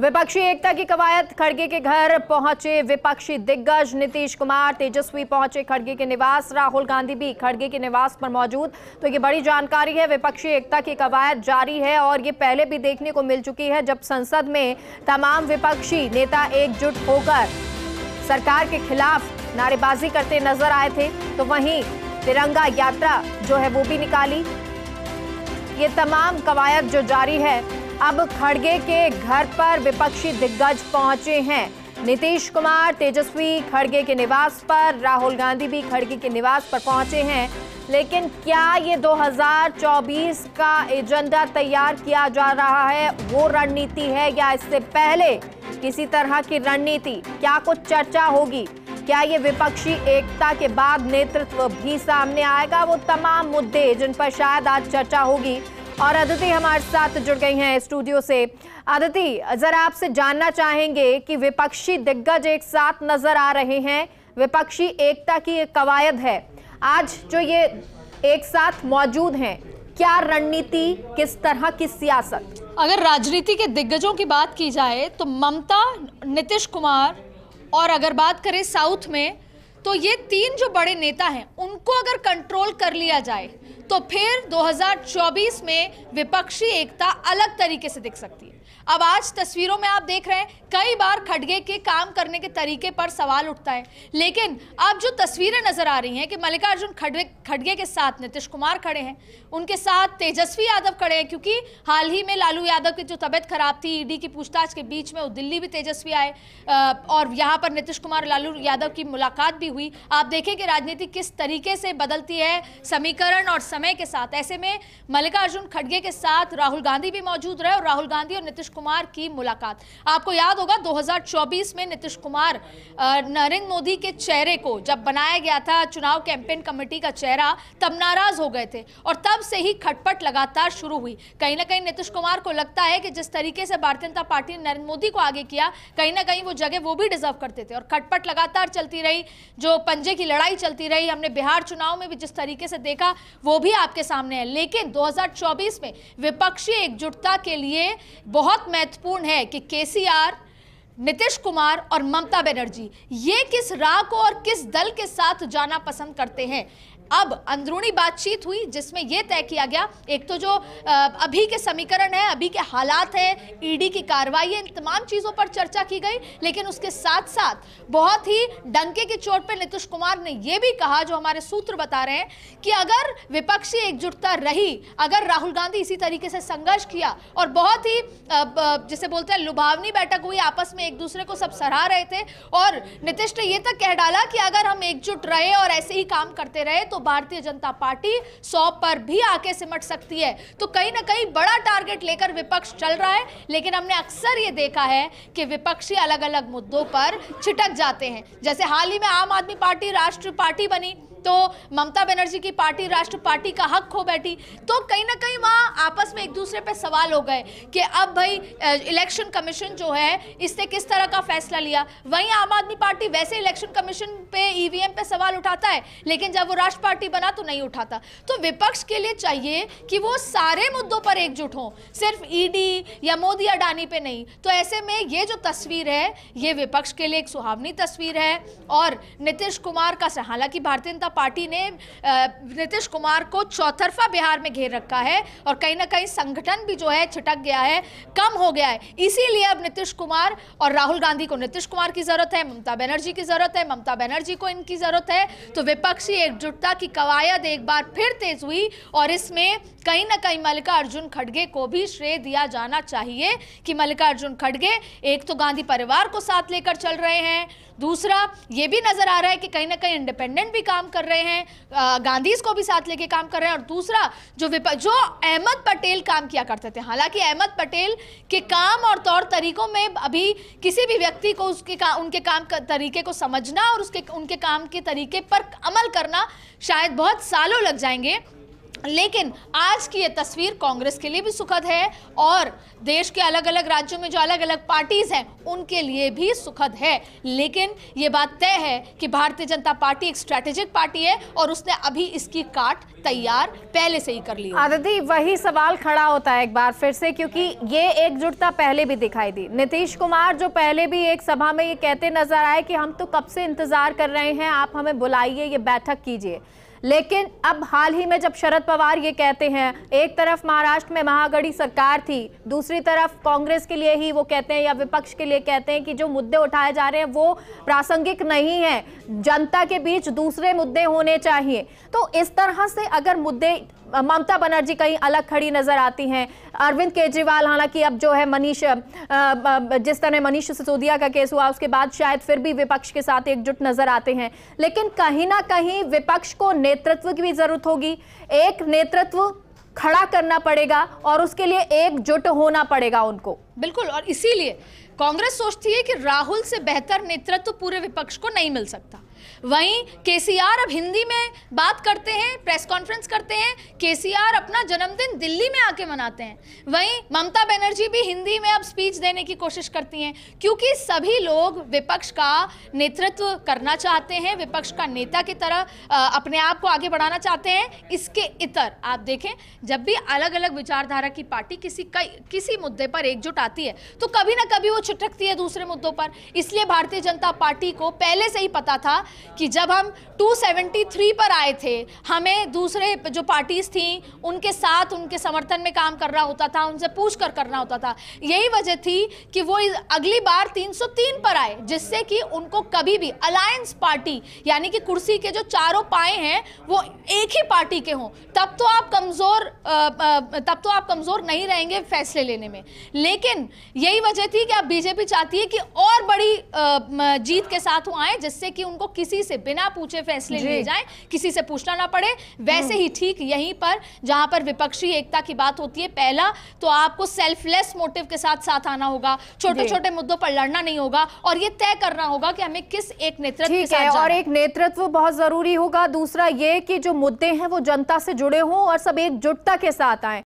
विपक्षी एकता की कवायद खड़गे के घर पहुंचे विपक्षी दिग्गज नीतीश कुमार तेजस्वी पहुंचे खड़गे के निवास राहुल गांधी भी खड़गे के निवास पर मौजूद तो ये बड़ी जानकारी है विपक्षी एकता की कवायद जारी है और ये पहले भी देखने को मिल चुकी है जब संसद में तमाम विपक्षी नेता एकजुट होकर सरकार के खिलाफ नारेबाजी करते नजर आए थे तो वहीं तिरंगा यात्रा जो है वो भी निकाली ये तमाम कवायद जो जारी है अब खड़गे के घर पर विपक्षी दिग्गज पहुंचे हैं नीतीश कुमार तेजस्वी खड़गे के निवास पर राहुल गांधी भी खड़गे के निवास पर पहुंचे हैं लेकिन क्या ये 2024 का एजेंडा तैयार किया जा रहा है वो रणनीति है या इससे पहले किसी तरह की रणनीति क्या कुछ चर्चा होगी क्या ये विपक्षी एकता के बाद नेतृत्व भी सामने आएगा वो तमाम मुद्दे जिन पर शायद आज चर्चा होगी और अदिति हमारे साथ जुड़ गई हैं स्टूडियो से अदिति जरा आपसे जानना चाहेंगे कि विपक्षी दिग्गज एक साथ नजर आ रहे हैं विपक्षी एकता की एक कवायद है आज जो ये एक साथ मौजूद हैं क्या रणनीति किस तरह की सियासत अगर राजनीति के दिग्गजों की बात की जाए तो ममता नीतीश कुमार और अगर बात करें साउथ में तो ये तीन जो बड़े नेता हैं उनको अगर कंट्रोल कर लिया जाए तो फिर 2024 में विपक्षी एकता अलग तरीके से दिख सकती है अब आज तस्वीरों में आप देख रहे हैं कई बार खड़गे के काम करने के तरीके पर सवाल उठता है लेकिन अब जो तस्वीरें नजर आ रही हैं कि मल्लिकार्जुन खड़गे खड़गे के साथ नीतीश कुमार खड़े हैं उनके साथ तेजस्वी यादव खड़े हैं क्योंकि हाल ही में लालू यादव की जो तबीयत खराब थी ईडी की पूछताछ के बीच में वो दिल्ली भी तेजस्वी आए और यहाँ पर नीतीश कुमार लालू यादव की मुलाकात भी हुई आप देखें कि राजनीति किस तरीके से बदलती है समीकरण और समय के साथ ऐसे में मल्लिकार्जुन खड़गे के साथ राहुल गांधी भी मौजूद रहे और राहुल गांधी और नीतीश कुमार की मुलाकात आपको याद होगा 2024 में नीतीश कुमार नरेंद्र मोदी के चेहरे को जब बनाया गया था चुनाव कैंपेन कमेटी का चेहरा तब नाराज हो गए थे और तब से ही खटपट लगातार शुरू हुई कहीं ना कहीं नीतीश कुमार को लगता है कि जिस तरीके से भारतीय जनता पार्टी ने नरेंद्र मोदी को आगे किया कहीं ना कहीं वो जगह वो भी डिजर्व करते थे और खटपट लगातार चलती रही जो पंजे की लड़ाई चलती रही हमने बिहार चुनाव में भी जिस तरीके से देखा वो भी आपके सामने है लेकिन 2024 में विपक्षी एकजुटता के लिए बहुत महत्वपूर्ण है कि केसीआर नीतीश कुमार और ममता बनर्जी ये किस राह को और किस दल के साथ जाना पसंद करते हैं अब अंदरूनी बातचीत हुई जिसमें यह तय किया गया एक तो जो अभी के समीकरण है अभी के हालात हैं ईडी e की कार्रवाई है इन तमाम चीज़ों पर चर्चा की गई लेकिन उसके साथ साथ बहुत ही डंके की चोट पर नीतीश कुमार ने यह भी कहा जो हमारे सूत्र बता रहे हैं कि अगर विपक्षी एकजुटता रही अगर राहुल गांधी इसी तरीके से संघर्ष किया और बहुत ही जिसे बोलते हैं लुभावनी बैठक हुई आपस में एक दूसरे को सब सराह रहे थे और नीतीश ने यह तक कह डाला कि अगर हम एकजुट रहे और ऐसे ही काम करते रहे तो तो भारतीय जनता पार्टी सौ पर भी आके सिमट सकती है तो कहीं ना कहीं बड़ा टारगेट लेकर विपक्ष चल रहा है लेकिन हमने अक्सर ये देखा है कि विपक्षी अलग अलग मुद्दों पर छिटक जाते हैं जैसे हाल ही में आम आदमी पार्टी राष्ट्रीय पार्टी बनी तो ममता बनर्जी की पार्टी राष्ट्र पार्टी का हक खो बैठी तो कहीं ना कहीं वहाँ आपस में एक दूसरे पे सवाल हो गए कि अब भाई इलेक्शन कमीशन जो है इससे किस तरह का फैसला लिया वहीं आम आदमी पार्टी वैसे इलेक्शन कमीशन पे ईवीएम e पे सवाल उठाता है लेकिन जब वो राष्ट्र पार्टी बना तो नहीं उठाता तो विपक्ष के लिए चाहिए कि वो सारे मुद्दों पर एकजुट हों सिर्फ ईडी e या मोदी अडानी पे नहीं तो ऐसे में ये जो तस्वीर है ये विपक्ष के लिए एक सुहावनी तस्वीर है और नीतीश कुमार का हालांकि भारतीय जनता जनता पार्टी ने नीतीश कुमार को चौतरफा बिहार में घेर रखा है और कहीं ना कहीं संगठन भी जो है छिटक गया है कम हो गया है इसीलिए अब नीतीश कुमार और राहुल गांधी को नीतीश कुमार की जरूरत है ममता बनर्जी की जरूरत है ममता बनर्जी को इनकी जरूरत है तो विपक्षी एकजुटता की कवायद एक बार फिर तेज हुई और इसमें कहीं ना कहीं मल्लिका अर्जुन खड़गे को भी श्रेय दिया जाना चाहिए कि मल्लिका अर्जुन खड़गे एक तो गांधी परिवार को साथ लेकर चल रहे हैं दूसरा यह भी नजर आ रहा है कि कहीं ना कहीं इंडिपेंडेंट भी काम कर कर रहे हैं गांधी को भी साथ लेके काम कर रहे हैं और दूसरा जो जो अहमद पटेल काम किया करते थे हालांकि अहमद पटेल के काम और तौर तरीकों में अभी किसी भी व्यक्ति को उसके का, उनके काम का तरीके को समझना और उसके उनके काम के तरीके पर अमल करना शायद बहुत सालों लग जाएंगे लेकिन आज की ये तस्वीर कांग्रेस के लिए भी सुखद है और देश के अलग अलग राज्यों में जो अलग अलग पार्टीज हैं उनके लिए भी सुखद है लेकिन ये बात तय है कि भारतीय जनता पार्टी एक स्ट्रेटेजिक पार्टी है और उसने अभी इसकी काट तैयार पहले से ही कर ली आदि वही सवाल खड़ा होता है एक बार फिर से क्योंकि ये एकजुटता पहले भी दिखाई दी नीतीश कुमार जो पहले भी एक सभा में ये कहते नजर आए कि हम तो कब से इंतजार कर रहे हैं आप हमें बुलाइए ये बैठक कीजिए लेकिन अब हाल ही में जब शरद पवार ये कहते हैं एक तरफ महाराष्ट्र में महागढ़ी सरकार थी दूसरी तरफ कांग्रेस के लिए ही वो कहते हैं या विपक्ष के लिए कहते हैं कि जो मुद्दे उठाए जा रहे हैं वो प्रासंगिक नहीं है जनता के बीच दूसरे मुद्दे होने चाहिए तो इस तरह से अगर मुद्दे ममता बनर्जी कहीं अलग खड़ी नजर आती हैं अरविंद केजरीवाल हालांकि अब जो है मनीष जिस तरह मनीष सिसोदिया का केस हुआ उसके बाद शायद फिर भी विपक्ष के साथ एकजुट नजर आते हैं लेकिन कहीं ना कहीं विपक्ष को नेतृत्व की भी जरूरत होगी एक नेतृत्व खड़ा करना पड़ेगा और उसके लिए एकजुट होना पड़ेगा उनको बिल्कुल और इसीलिए कांग्रेस सोचती है कि राहुल से बेहतर नेतृत्व पूरे विपक्ष को नहीं मिल सकता वहीं केसीआर अब हिंदी में बात करते हैं प्रेस कॉन्फ्रेंस करते हैं केसीआर अपना जन्मदिन दिल्ली में आके मनाते हैं वहीं ममता बनर्जी भी हिंदी में अब स्पीच देने की कोशिश करती हैं क्योंकि सभी लोग विपक्ष का नेतृत्व करना चाहते हैं विपक्ष का नेता की तरह अपने आप को आगे बढ़ाना चाहते हैं इसके इतर आप देखें जब भी अलग अलग विचारधारा की पार्टी किसी किसी मुद्दे पर एकजुट आती है तो कभी ना कभी वो छिटकती है दूसरे मुद्दों पर इसलिए भारतीय जनता पार्टी को पहले से ही पता था कि जब हम 273 पर आए थे हमें दूसरे जो पार्टीज़ थी उनके साथ उनके समर्थन में काम करना होता था उनसे पूछ कर करना होता था यही वजह थी कि वो अगली बार 303 पर आए जिससे कि उनको कभी भी अलायंस पार्टी यानी कि कुर्सी के जो चारों पाए हैं वो एक ही पार्टी के हों तब तो आप कमज़ोर तब तो आप कमज़ोर नहीं रहेंगे फैसले लेने में लेकिन यही वजह थी कि आप बीजेपी चाहती है कि और बड़ी जीत के साथ वो आए जिससे कि उनको किसी किसी से बिना पूछे फैसले लिए जाए किसी से पूछना ना पड़े वैसे ही ठीक यहीं पर जहां पर विपक्षी एकता की बात होती है पहला तो आपको सेल्फलेस मोटिव के साथ साथ आना होगा छोटे छोटे मुद्दों पर लड़ना नहीं होगा और ये तय करना होगा कि हमें किस एक नेतृत्व और एक नेतृत्व बहुत जरूरी होगा दूसरा ये की जो मुद्दे हैं वो जनता से जुड़े हों और सब एकजुटता के साथ आए